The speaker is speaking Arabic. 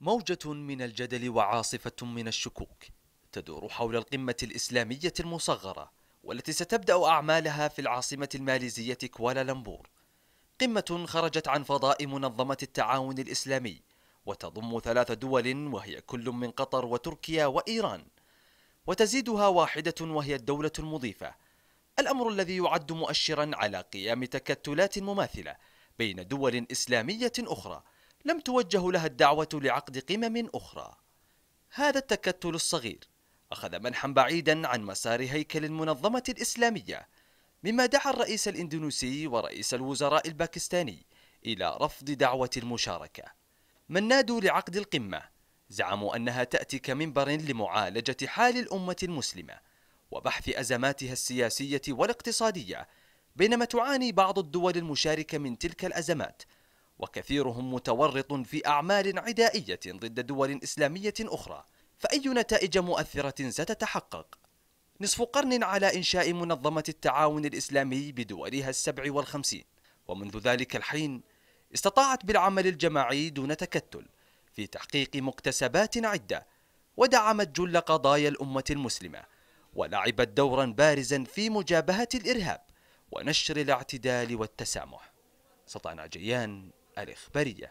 موجة من الجدل وعاصفة من الشكوك تدور حول القمة الإسلامية المصغرة والتي ستبدأ أعمالها في العاصمة الماليزية كوالالمبور قمة خرجت عن فضاء منظمة التعاون الإسلامي وتضم ثلاث دول وهي كل من قطر وتركيا وإيران وتزيدها واحدة وهي الدولة المضيفة الأمر الذي يعد مؤشرا على قيام تكتلات مماثلة بين دول إسلامية أخرى لم توجه لها الدعوة لعقد قمم أخرى هذا التكتل الصغير أخذ منحا بعيدا عن مسار هيكل المنظمة الإسلامية مما دعا الرئيس الإندونيسي ورئيس الوزراء الباكستاني إلى رفض دعوة المشاركة من نادوا لعقد القمة زعموا أنها تأتي كمنبر لمعالجة حال الأمة المسلمة وبحث أزماتها السياسية والاقتصادية بينما تعاني بعض الدول المشاركة من تلك الأزمات وكثيرهم متورط في أعمال عدائية ضد دول إسلامية أخرى فأي نتائج مؤثرة ستتحقق؟ نصف قرن على إنشاء منظمة التعاون الإسلامي بدولها السبع والخمسين ومنذ ذلك الحين استطاعت بالعمل الجماعي دون تكتل في تحقيق مكتسبات عدة ودعمت جل قضايا الأمة المسلمة ولعبت دورا بارزا في مجابهة الإرهاب ونشر الاعتدال والتسامح سطان عجيان الإخبارية